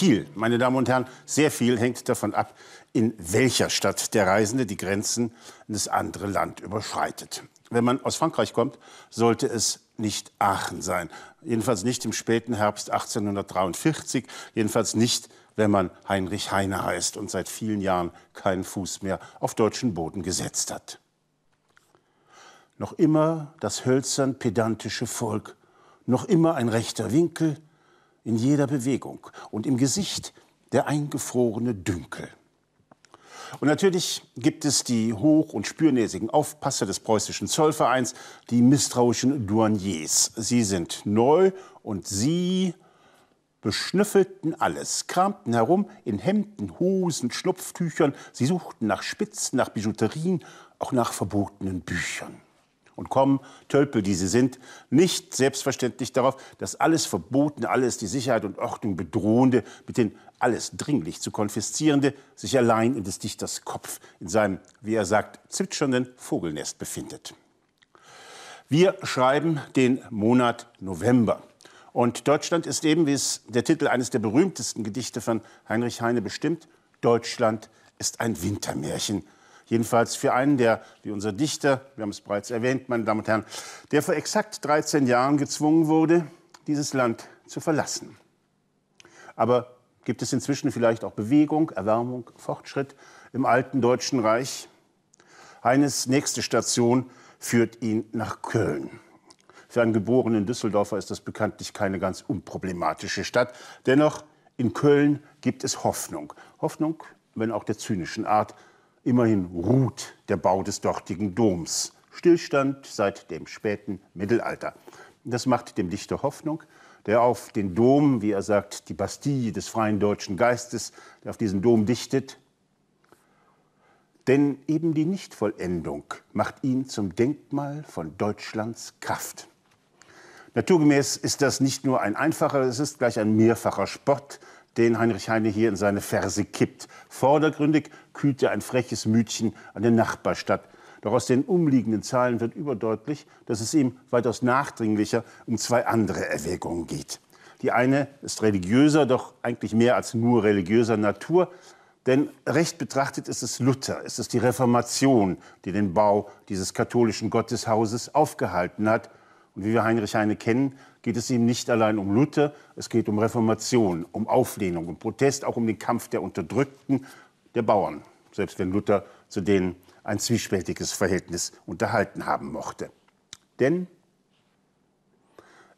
viel, meine Damen und Herren, sehr viel hängt davon ab, in welcher Stadt der Reisende die Grenzen in das andere Land überschreitet. Wenn man aus Frankreich kommt, sollte es nicht Aachen sein. Jedenfalls nicht im späten Herbst 1843, jedenfalls nicht, wenn man Heinrich Heine heißt und seit vielen Jahren keinen Fuß mehr auf deutschen Boden gesetzt hat. Noch immer das hölzern pedantische Volk, noch immer ein rechter Winkel, in jeder Bewegung und im Gesicht der eingefrorene Dünkel. Und natürlich gibt es die hoch- und spürnäsigen Aufpasser des preußischen Zollvereins, die misstrauischen Douaniers. Sie sind neu und sie beschnüffelten alles, kramten herum in Hemden, Hosen, Schnupftüchern. Sie suchten nach Spitzen, nach Bijouterien, auch nach verbotenen Büchern und kommen, Tölpel, die sie sind, nicht selbstverständlich darauf, dass alles Verbotene, alles die Sicherheit und Ordnung bedrohende, mit den alles dringlich zu konfiszierende, sich allein in des Dichters Kopf, in seinem, wie er sagt, zwitschernden Vogelnest befindet. Wir schreiben den Monat November. Und Deutschland ist eben, wie es der Titel eines der berühmtesten Gedichte von Heinrich Heine bestimmt, Deutschland ist ein Wintermärchen, Jedenfalls für einen, der, wie unser Dichter, wir haben es bereits erwähnt, meine Damen und Herren, der vor exakt 13 Jahren gezwungen wurde, dieses Land zu verlassen. Aber gibt es inzwischen vielleicht auch Bewegung, Erwärmung, Fortschritt im alten Deutschen Reich? Heines nächste Station führt ihn nach Köln. Für einen geborenen Düsseldorfer ist das bekanntlich keine ganz unproblematische Stadt. Dennoch, in Köln gibt es Hoffnung. Hoffnung, wenn auch der zynischen Art, Immerhin ruht der Bau des dortigen Doms. Stillstand seit dem späten Mittelalter. Das macht dem Dichter Hoffnung, der auf den Dom, wie er sagt, die Bastille des freien deutschen Geistes, der auf diesen Dom dichtet. Denn eben die Nichtvollendung macht ihn zum Denkmal von Deutschlands Kraft. Naturgemäß ist das nicht nur ein einfacher, es ist gleich ein mehrfacher Spott, den Heinrich Heine hier in seine Verse kippt. Vordergründig kühlte ein freches Mütchen an der Nachbarstadt. Doch aus den umliegenden Zahlen wird überdeutlich, dass es ihm weitaus nachdringlicher um zwei andere Erwägungen geht. Die eine ist religiöser, doch eigentlich mehr als nur religiöser Natur. Denn recht betrachtet ist es Luther, ist es die Reformation, die den Bau dieses katholischen Gotteshauses aufgehalten hat. Und wie wir Heinrich Heine kennen, geht es ihm nicht allein um Luther, es geht um Reformation, um Auflehnung, um Protest, auch um den Kampf der Unterdrückten, der Bauern, selbst wenn Luther zu denen ein zwiespältiges Verhältnis unterhalten haben mochte. Denn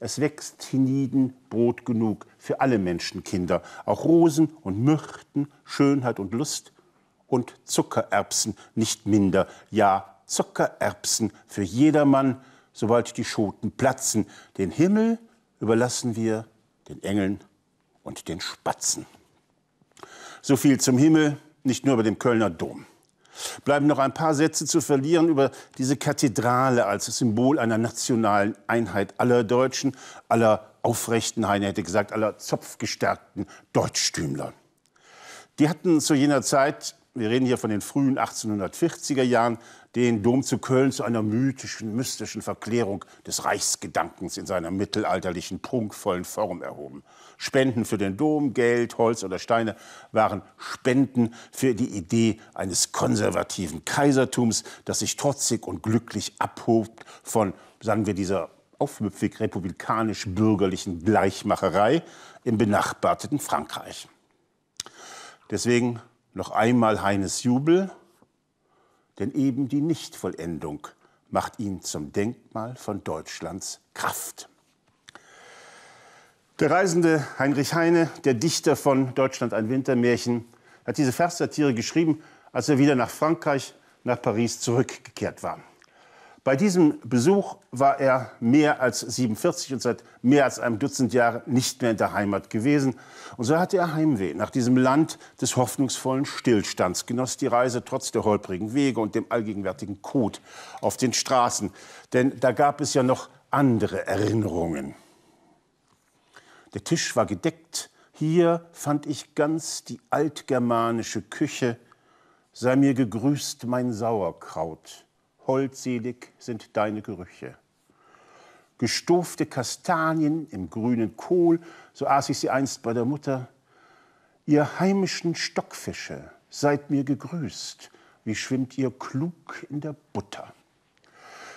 es wächst hienieden Brot genug für alle Menschenkinder, auch Rosen und Myrten, Schönheit und Lust und Zuckererbsen nicht minder, ja Zuckererbsen für jedermann, sobald die Schoten platzen. Den Himmel überlassen wir den Engeln und den Spatzen. So viel zum Himmel nicht nur über dem Kölner Dom. Bleiben noch ein paar Sätze zu verlieren über diese Kathedrale als Symbol einer nationalen Einheit aller Deutschen, aller aufrechten, Heine hätte gesagt, aller zopfgestärkten Deutschtümler. Die hatten zu jener Zeit wir reden hier von den frühen 1840er Jahren, den Dom zu Köln zu einer mythischen, mystischen Verklärung des Reichsgedankens in seiner mittelalterlichen, prunkvollen Form erhoben. Spenden für den Dom, Geld, Holz oder Steine waren Spenden für die Idee eines konservativen Kaisertums, das sich trotzig und glücklich abhob von, sagen wir, dieser aufmüpfig republikanisch-bürgerlichen Gleichmacherei im benachbarten Frankreich. Deswegen noch einmal Heines Jubel, denn eben die Nichtvollendung macht ihn zum Denkmal von Deutschlands Kraft. Der Reisende Heinrich Heine, der Dichter von Deutschland ein Wintermärchen, hat diese Verssatire geschrieben, als er wieder nach Frankreich, nach Paris zurückgekehrt war. Bei diesem Besuch war er mehr als 47 und seit mehr als einem Dutzend Jahren nicht mehr in der Heimat gewesen. Und so hatte er Heimweh. Nach diesem Land des hoffnungsvollen Stillstands genoss die Reise trotz der holprigen Wege und dem allgegenwärtigen Kot auf den Straßen. Denn da gab es ja noch andere Erinnerungen. Der Tisch war gedeckt. Hier fand ich ganz die altgermanische Küche. Sei mir gegrüßt, mein Sauerkraut holdselig sind deine Gerüche. Gestufte Kastanien im grünen Kohl, so aß ich sie einst bei der Mutter. Ihr heimischen Stockfische, seid mir gegrüßt, wie schwimmt ihr klug in der Butter.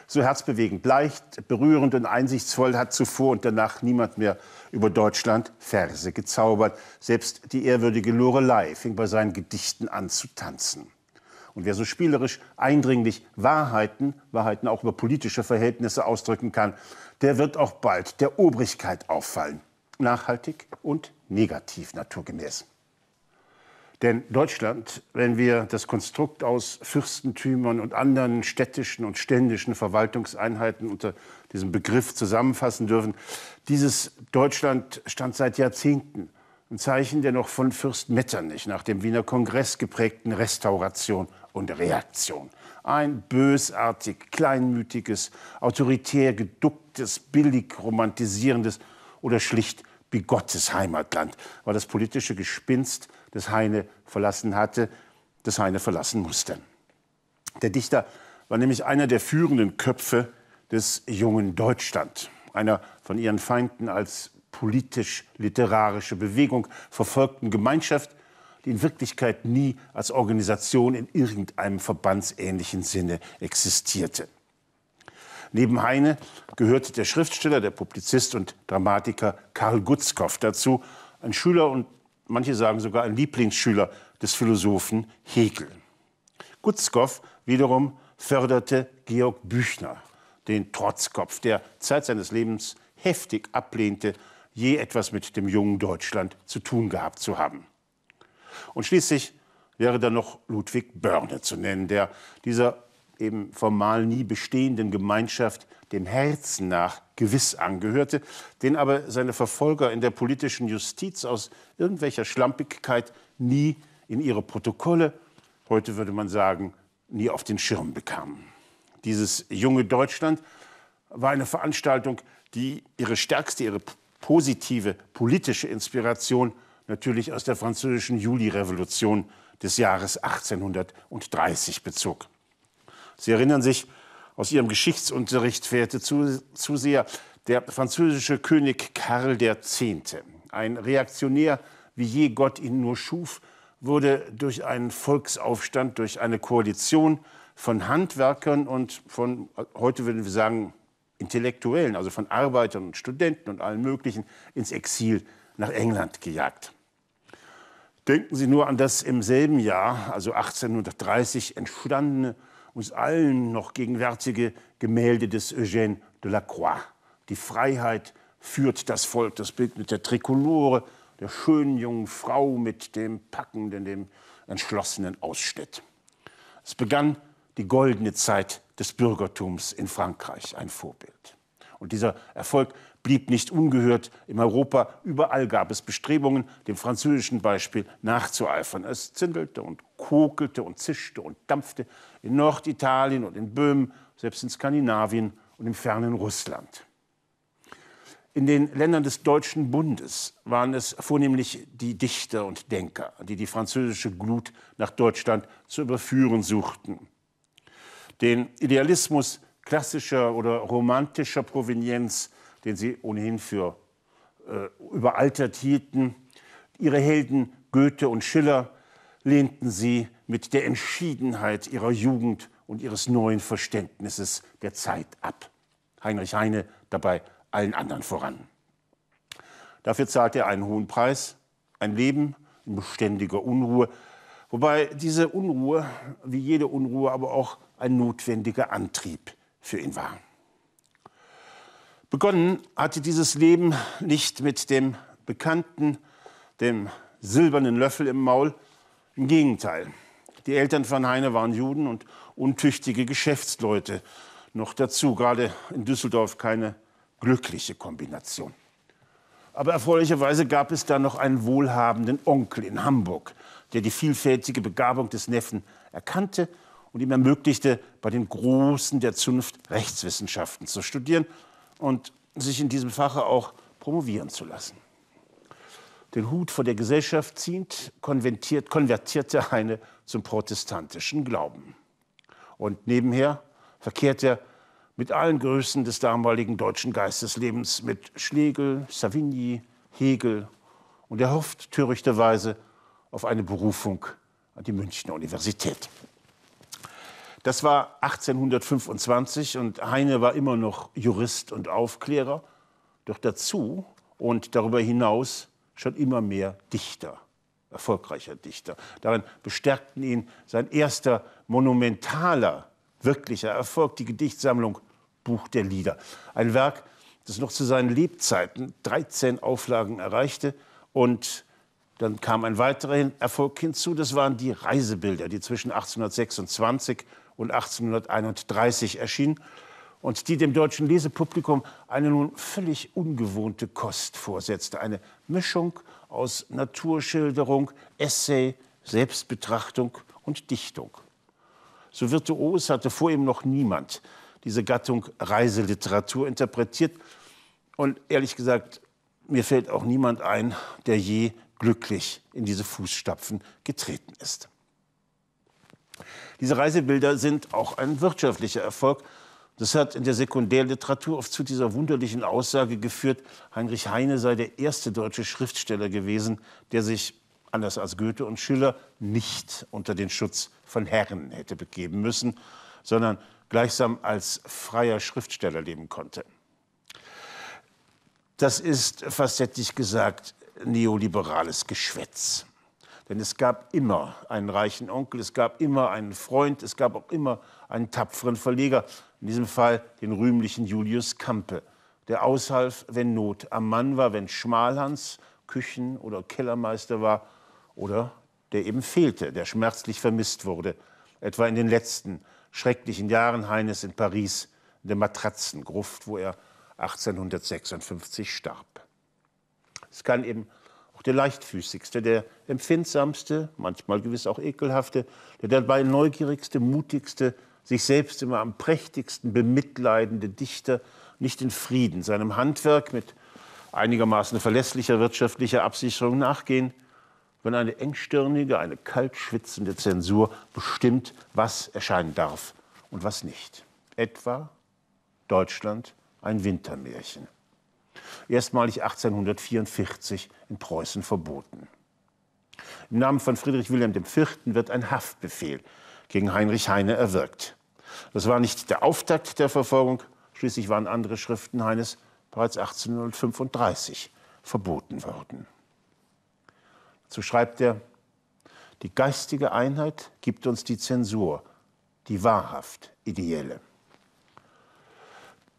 So herzbewegend, leicht, berührend und einsichtsvoll hat zuvor und danach niemand mehr über Deutschland Verse gezaubert. Selbst die ehrwürdige Lorelei fing bei seinen Gedichten an zu tanzen. Und wer so spielerisch eindringlich Wahrheiten, Wahrheiten auch über politische Verhältnisse ausdrücken kann, der wird auch bald der Obrigkeit auffallen. Nachhaltig und negativ naturgemäß. Denn Deutschland, wenn wir das Konstrukt aus Fürstentümern und anderen städtischen und ständischen Verwaltungseinheiten unter diesem Begriff zusammenfassen dürfen, dieses Deutschland stand seit Jahrzehnten ein Zeichen der noch von Fürst Metternich nach dem Wiener Kongress geprägten Restauration und Reaktion. Ein bösartig, kleinmütiges, autoritär geducktes, billig romantisierendes oder schlicht bigottes Heimatland war das politische Gespinst, das Heine verlassen hatte, das Heine verlassen musste. Der Dichter war nämlich einer der führenden Köpfe des jungen Deutschland, einer von ihren Feinden als politisch-literarische Bewegung verfolgten Gemeinschaft, die in Wirklichkeit nie als Organisation in irgendeinem verbandsähnlichen Sinne existierte. Neben Heine gehörte der Schriftsteller, der Publizist und Dramatiker Karl Gutzkow dazu, ein Schüler und manche sagen sogar ein Lieblingsschüler des Philosophen Hegel. Gutzkow wiederum förderte Georg Büchner, den Trotzkopf, der Zeit seines Lebens heftig ablehnte, je etwas mit dem jungen Deutschland zu tun gehabt zu haben. Und schließlich wäre dann noch Ludwig Börne zu nennen, der dieser eben formal nie bestehenden Gemeinschaft dem Herzen nach gewiss angehörte, den aber seine Verfolger in der politischen Justiz aus irgendwelcher Schlampigkeit nie in ihre Protokolle, heute würde man sagen, nie auf den Schirm bekamen. Dieses junge Deutschland war eine Veranstaltung, die ihre stärkste, ihre positive politische Inspiration natürlich aus der französischen Julirevolution des Jahres 1830 bezog. Sie erinnern sich, aus ihrem Geschichtsunterricht verehrte Zuseher, der französische König Karl X., ein Reaktionär, wie je Gott ihn nur schuf, wurde durch einen Volksaufstand, durch eine Koalition von Handwerkern und von, heute würden wir sagen, Intellektuellen, also von Arbeitern und Studenten und allen möglichen, ins Exil nach England gejagt. Denken Sie nur an das im selben Jahr, also 1830, entstandene, uns allen noch gegenwärtige Gemälde des Eugène Croix. Die Freiheit führt das Volk, das Bild mit der Trikolore, der schönen jungen Frau mit dem packenden, dem entschlossenen Ausschnitt. Es begann die goldene Zeit des Bürgertums in Frankreich ein Vorbild. Und dieser Erfolg blieb nicht ungehört. In Europa überall gab es Bestrebungen, dem französischen Beispiel nachzueifern. Es zündelte und kokelte und zischte und dampfte in Norditalien und in Böhmen, selbst in Skandinavien und im fernen Russland. In den Ländern des Deutschen Bundes waren es vornehmlich die Dichter und Denker, die die französische Glut nach Deutschland zu überführen suchten den Idealismus klassischer oder romantischer Provenienz, den sie ohnehin für äh, überaltert hielten. Ihre Helden Goethe und Schiller lehnten sie mit der Entschiedenheit ihrer Jugend und ihres neuen Verständnisses der Zeit ab. Heinrich Heine dabei allen anderen voran. Dafür zahlte er einen hohen Preis, ein Leben in beständiger Unruhe, Wobei diese Unruhe, wie jede Unruhe, aber auch ein notwendiger Antrieb für ihn war. Begonnen hatte dieses Leben nicht mit dem bekannten, dem silbernen Löffel im Maul. Im Gegenteil. Die Eltern von Heine waren Juden und untüchtige Geschäftsleute. Noch dazu gerade in Düsseldorf keine glückliche Kombination. Aber erfreulicherweise gab es da noch einen wohlhabenden Onkel in Hamburg, der die vielfältige Begabung des Neffen erkannte und ihm ermöglichte, bei den Großen der Zunft Rechtswissenschaften zu studieren und sich in diesem Fache auch promovieren zu lassen. Den Hut vor der Gesellschaft ziehend, konvertierte Heine zum protestantischen Glauben. Und nebenher verkehrte er mit allen Größen des damaligen deutschen Geisteslebens, mit Schlegel, Savigny, Hegel und erhofft törichterweise auf eine Berufung an die Münchner Universität. Das war 1825 und Heine war immer noch Jurist und Aufklärer, doch dazu und darüber hinaus schon immer mehr Dichter, erfolgreicher Dichter. Darin bestärkten ihn sein erster monumentaler, wirklicher Erfolg, die Gedichtsammlung Buch der Lieder. Ein Werk, das noch zu seinen Lebzeiten 13 Auflagen erreichte und dann kam ein weiterer Erfolg hinzu, das waren die Reisebilder, die zwischen 1826 und 1831 erschienen und die dem deutschen Lesepublikum eine nun völlig ungewohnte Kost vorsetzte. Eine Mischung aus Naturschilderung, Essay, Selbstbetrachtung und Dichtung. So virtuos hatte vor ihm noch niemand diese Gattung Reiseliteratur interpretiert. Und ehrlich gesagt, mir fällt auch niemand ein, der je glücklich in diese Fußstapfen getreten ist. Diese Reisebilder sind auch ein wirtschaftlicher Erfolg. Das hat in der Sekundärliteratur oft zu dieser wunderlichen Aussage geführt, Heinrich Heine sei der erste deutsche Schriftsteller gewesen, der sich, anders als Goethe und Schiller, nicht unter den Schutz von Herren hätte begeben müssen, sondern gleichsam als freier Schriftsteller leben konnte. Das ist facettig gesagt neoliberales Geschwätz. Denn es gab immer einen reichen Onkel, es gab immer einen Freund, es gab auch immer einen tapferen Verleger, in diesem Fall den rühmlichen Julius Kampe, der aushalf, wenn Not am Mann war, wenn Schmalhans Küchen- oder Kellermeister war oder der eben fehlte, der schmerzlich vermisst wurde, etwa in den letzten schrecklichen Jahren Heines in Paris, in der Matratzengruft, wo er 1856 starb. Es kann eben auch der leichtfüßigste, der empfindsamste, manchmal gewiss auch ekelhafte, der dabei neugierigste, mutigste, sich selbst immer am prächtigsten bemitleidende Dichter nicht in Frieden seinem Handwerk mit einigermaßen verlässlicher wirtschaftlicher Absicherung nachgehen, wenn eine engstirnige, eine kaltschwitzende Zensur bestimmt, was erscheinen darf und was nicht. Etwa Deutschland ein Wintermärchen erstmalig 1844 in Preußen verboten. Im Namen von Friedrich Wilhelm IV. wird ein Haftbefehl gegen Heinrich Heine erwirkt. Das war nicht der Auftakt der Verfolgung, schließlich waren andere Schriften Heines bereits 1835 verboten worden. Dazu schreibt er, die geistige Einheit gibt uns die Zensur, die wahrhaft ideelle.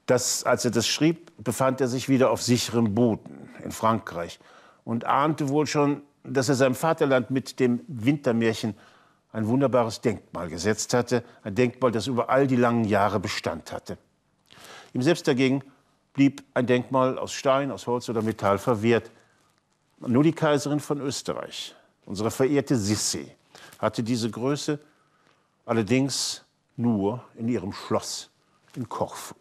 Das, als er das schrieb, befand er sich wieder auf sicherem Boden in Frankreich und ahnte wohl schon, dass er seinem Vaterland mit dem Wintermärchen ein wunderbares Denkmal gesetzt hatte, ein Denkmal, das über all die langen Jahre Bestand hatte. Ihm selbst dagegen blieb ein Denkmal aus Stein, aus Holz oder Metall verwehrt. Nur die Kaiserin von Österreich, unsere verehrte Sissi, hatte diese Größe allerdings nur in ihrem Schloss in Korfu.